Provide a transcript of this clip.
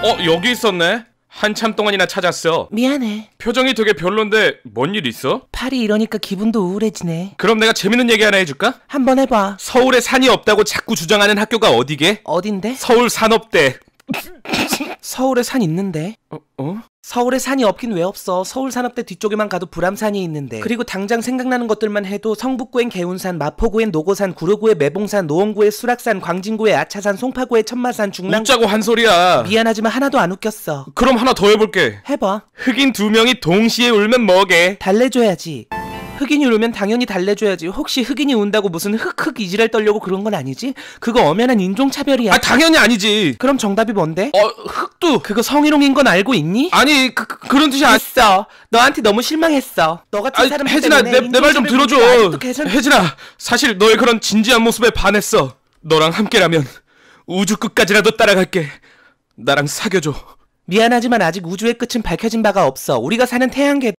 어 여기 있었네 한참 동안이나 찾았어 미안해 표정이 되게 별론데 뭔 일 있어? 팔이 이러니까 기분도 우울해지네 그럼 내가 재밌는 얘기 하나 해줄까? 한 번 해봐 서울에 산이 없다고 자꾸 주장하는 학교가 어디게? 어딘데? 서울 산업대 서울에 산 있는데 어? 어? 서울에 산이 없긴 왜 없어. 서울 산업대 뒤쪽에만 가도 부람산이 있는데. 그리고 당장 생각나는 것들만 해도 성북구엔 개운산, 마포구엔 노고산, 구로구에 매봉산, 노원구에 수락산, 광진구에 아차산, 송파구에 천마산, 중랑. 웃자고 한 소리야. 미안하지만 하나도 안 웃겼어. 그럼 하나 더 해볼게. 해봐. 흑인 두 명이 동시에 울면 뭐게? 달래줘야지. 흑인이 울면 당연히 달래줘야지. 혹시 흑인이 운다고 무슨 흑흑 이지랄 떨려고 그런 건 아니지? 그거 엄연한 인종차별이야. 아 당연히 아니지. 그럼 정답이 뭔데? 어 흑두. 그거 성희롱인 건 알고 있니? 아니 그, 그 그런 뜻이 아니. 있어. 너한테 너무 실망했어. 너 같은 아니, 사람 혜진아 내말 좀 들어줘. 계산... 혜진아 사실 너의 그런 진지한 모습에 반했어. 너랑 함께라면 우주 끝까지라도 따라갈게. 나랑 사겨줘 미안하지만 아직 우주의 끝은 밝혀진 바가 없어. 우리가 사는 태양계